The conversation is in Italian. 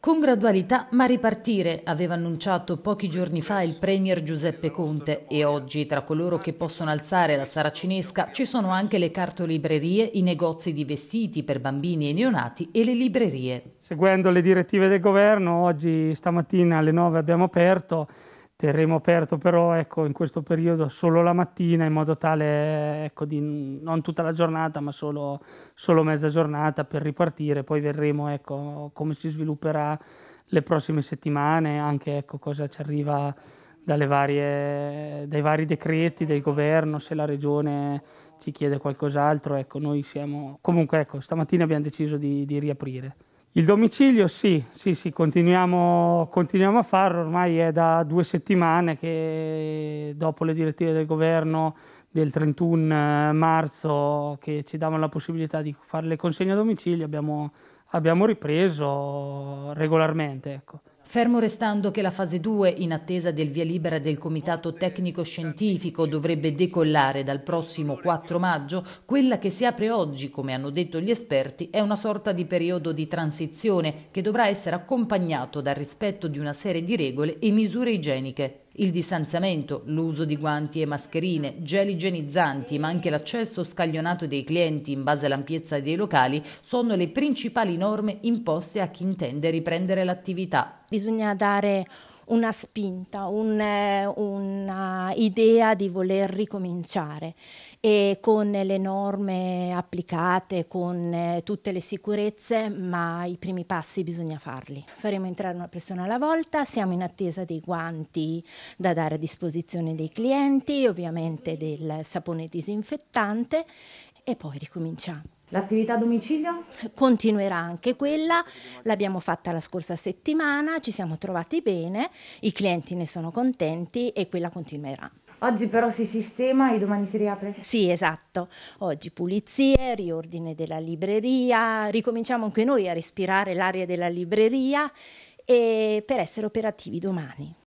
Con gradualità ma ripartire, aveva annunciato pochi giorni fa il Premier Giuseppe Conte e oggi tra coloro che possono alzare la saracinesca ci sono anche le cartolibrerie, i negozi di vestiti per bambini e neonati e le librerie. Seguendo le direttive del governo, oggi stamattina alle 9 abbiamo aperto Terremo aperto però ecco, in questo periodo solo la mattina in modo tale ecco, di non tutta la giornata ma solo, solo mezza giornata per ripartire, poi vedremo ecco, come si svilupperà le prossime settimane, anche ecco, cosa ci arriva Varie, dai vari decreti del governo, se la regione ci chiede qualcos'altro, ecco, noi siamo comunque ecco, stamattina abbiamo deciso di, di riaprire. Il domicilio sì, sì, sì continuiamo, continuiamo, a farlo, ormai è da due settimane che dopo le direttive del governo del 31 eh, marzo che ci davano la possibilità di fare le consegne a domicilio abbiamo, abbiamo ripreso regolarmente. Ecco. Fermo restando che la fase 2, in attesa del via libera del Comitato Tecnico Scientifico, dovrebbe decollare dal prossimo 4 maggio, quella che si apre oggi, come hanno detto gli esperti, è una sorta di periodo di transizione che dovrà essere accompagnato dal rispetto di una serie di regole e misure igieniche. Il distanziamento, l'uso di guanti e mascherine, gel igienizzanti, ma anche l'accesso scaglionato dei clienti in base all'ampiezza dei locali sono le principali norme imposte a chi intende riprendere l'attività. Bisogna dare una spinta, un, eh, una idea di voler ricominciare e con le norme applicate, con eh, tutte le sicurezze, ma i primi passi bisogna farli. Faremo entrare una persona alla volta, siamo in attesa dei guanti da dare a disposizione dei clienti, ovviamente del sapone disinfettante e poi ricominciamo. L'attività a domicilio? Continuerà anche quella, l'abbiamo fatta la scorsa settimana, ci siamo trovati bene, i clienti ne sono contenti e quella continuerà. Oggi però si sistema e domani si riapre? Sì, esatto. Oggi pulizie, riordine della libreria, ricominciamo anche noi a respirare l'aria della libreria e per essere operativi domani.